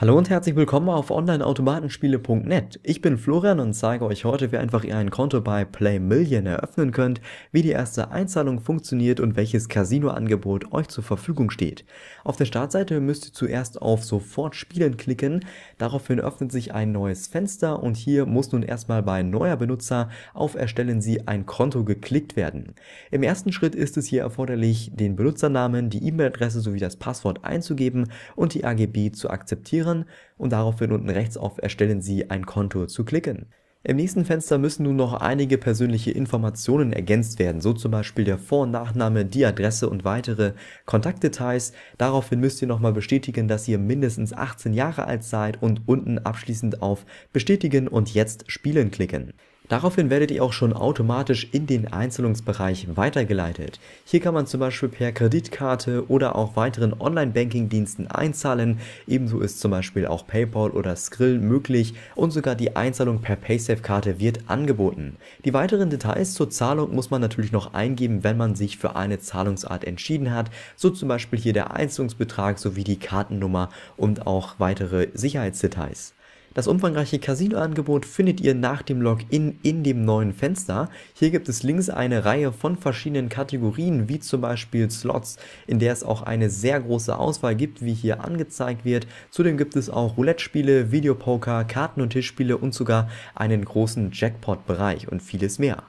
Hallo und herzlich willkommen auf onlineautomatenspiele.net. Ich bin Florian und zeige euch heute, wie einfach ihr ein Konto bei Play Million eröffnen könnt, wie die erste Einzahlung funktioniert und welches Casino-Angebot euch zur Verfügung steht. Auf der Startseite müsst ihr zuerst auf Sofort spielen klicken, daraufhin öffnet sich ein neues Fenster und hier muss nun erstmal bei neuer Benutzer auf Erstellen Sie ein Konto geklickt werden. Im ersten Schritt ist es hier erforderlich, den Benutzernamen, die E-Mail-Adresse sowie das Passwort einzugeben und die AGB zu akzeptieren aktivieren und daraufhin unten rechts auf Erstellen Sie ein Konto zu klicken. Im nächsten Fenster müssen nun noch einige persönliche Informationen ergänzt werden, so zum Beispiel der Vor- und Nachname, die Adresse und weitere Kontaktdetails. Daraufhin müsst ihr nochmal bestätigen, dass ihr mindestens 18 Jahre alt seid und unten abschließend auf Bestätigen und Jetzt Spielen klicken. Daraufhin werdet ihr auch schon automatisch in den Einzahlungsbereich weitergeleitet. Hier kann man zum Beispiel per Kreditkarte oder auch weiteren Online-Banking-Diensten einzahlen. Ebenso ist zum Beispiel auch PayPal oder Skrill möglich und sogar die Einzahlung per Paysafe-Karte wird angeboten. Die weiteren Details zur Zahlung muss man natürlich noch eingeben, wenn man sich für eine Zahlungsart entschieden hat, so zum Beispiel hier der Einzahlungsbetrag sowie die Kartennummer und auch weitere Sicherheitsdetails. Das umfangreiche Casino-Angebot findet ihr nach dem Login in dem neuen Fenster. Hier gibt es links eine Reihe von verschiedenen Kategorien, wie zum Beispiel Slots, in der es auch eine sehr große Auswahl gibt, wie hier angezeigt wird. Zudem gibt es auch Roulette-Spiele, Videopoker, Karten- und Tischspiele und sogar einen großen Jackpot-Bereich und vieles mehr.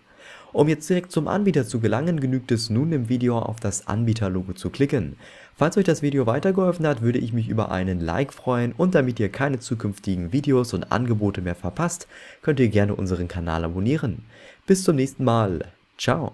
Um jetzt direkt zum Anbieter zu gelangen, genügt es nun im Video auf das Anbieterlogo zu klicken. Falls euch das Video weitergeholfen hat, würde ich mich über einen Like freuen und damit ihr keine zukünftigen Videos und Angebote mehr verpasst, könnt ihr gerne unseren Kanal abonnieren. Bis zum nächsten Mal. Ciao.